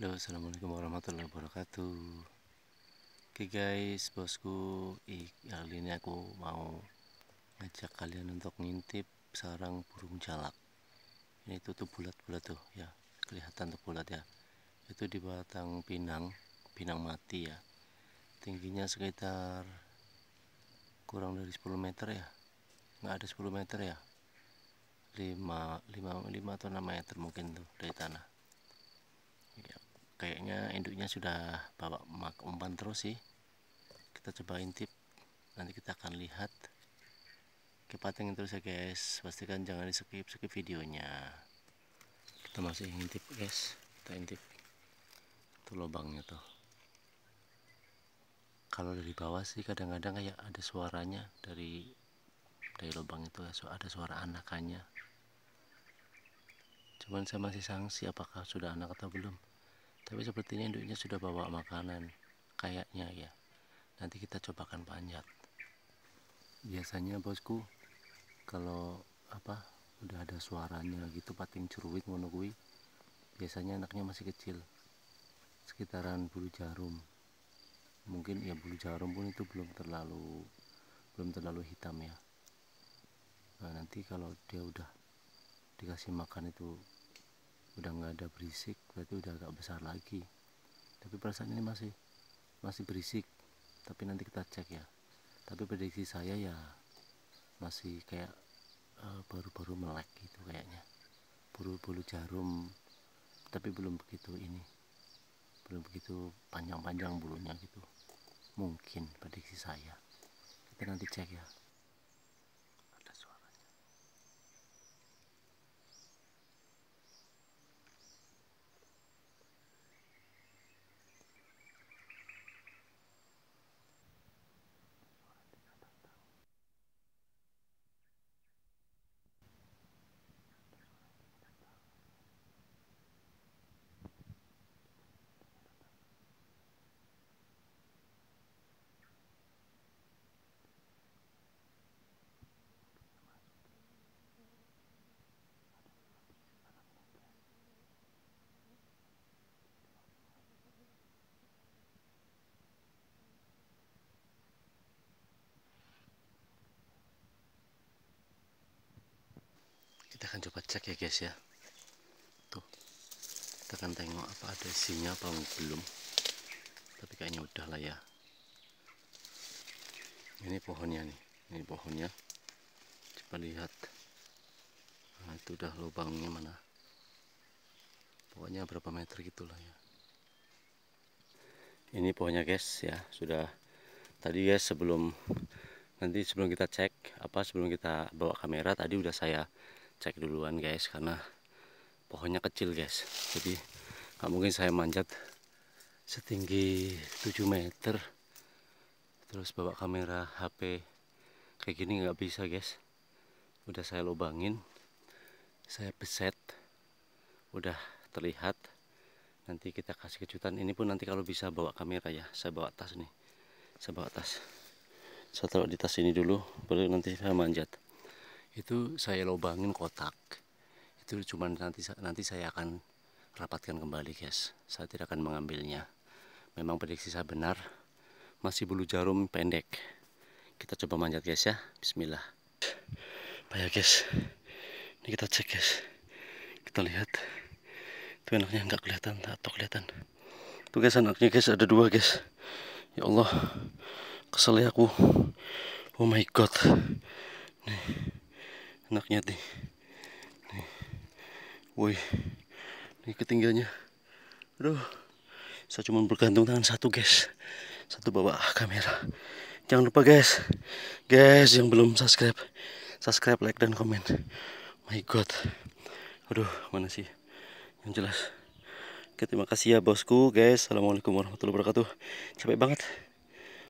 Halo assalamualaikum warahmatullahi wabarakatuh Oke guys bosku Kali ini aku mau Ngajak kalian untuk ngintip Sarang burung jalak Ini tuh tuh bulat-bulat tuh ya Kelihatan tuh bulat ya Itu di batang pinang Pinang mati ya Tingginya sekitar Kurang dari 10 meter ya Nggak ada 10 meter ya 5, 5, 5 atau 6 meter mungkin tuh dari tanah kayaknya induknya sudah bawa mak umpan terus sih kita coba intip nanti kita akan lihat Kepatengin terus ya guys pastikan jangan di skip skip videonya kita masih intip guys kita intip Tuh lubangnya tuh kalau dari bawah sih kadang-kadang kayak ada suaranya dari dari lubang itu ya, ada suara anakannya cuman saya masih sangsi apakah sudah anak atau belum tapi sepertinya induknya sudah bawa makanan kayaknya ya nanti kita cobakan panjat biasanya bosku kalau apa udah ada suaranya gitu pating ceruit menunggui. biasanya anaknya masih kecil sekitaran bulu jarum mungkin ya bulu jarum pun itu belum terlalu belum terlalu hitam ya nah nanti kalau dia udah dikasih makan itu udah nggak ada berisik berarti udah agak besar lagi tapi perasaan ini masih masih berisik tapi nanti kita cek ya tapi prediksi saya ya masih kayak eh, baru-baru uh, melek gitu kayaknya bulu-bulu jarum tapi belum begitu ini belum begitu panjang-panjang bulunya gitu mungkin prediksi saya kita nanti cek ya kita akan coba cek ya guys ya tuh kita akan tengok apa ada isinya apa belum tapi kayaknya udah lah ya ini pohonnya nih ini pohonnya coba lihat nah itu udah lubangnya mana pokoknya berapa meter gitulah ya ini pohonnya guys ya sudah tadi guys sebelum nanti sebelum kita cek apa sebelum kita bawa kamera tadi udah saya cek duluan guys karena pohonnya kecil guys jadi nggak mungkin saya manjat setinggi 7 meter terus bawa kamera HP kayak gini nggak bisa guys udah saya lubangin saya beset udah terlihat nanti kita kasih kejutan ini pun nanti kalau bisa bawa kamera ya saya bawa tas nih saya bawa tas saya taruh di tas ini dulu baru nanti saya manjat itu saya lobangin kotak itu cuma nanti nanti saya akan rapatkan kembali guys saya tidak akan mengambilnya memang prediksi saya benar masih bulu jarum pendek kita coba manjat guys ya bismillah Baik ya, guys ini kita cek guys kita lihat itu enaknya nggak kelihatan atau kelihatan itu guys anaknya guys ada dua guys ya Allah kesel ya aku oh my god nih enaknya nih nih woi ini ketinggiannya aduh saya cuma bergantung tangan satu guys satu bawa kamera jangan lupa guys guys yang belum subscribe subscribe like dan komen my god aduh mana sih yang jelas Oke, terima kasih ya bosku guys. Assalamualaikum warahmatullahi wabarakatuh. Capek banget.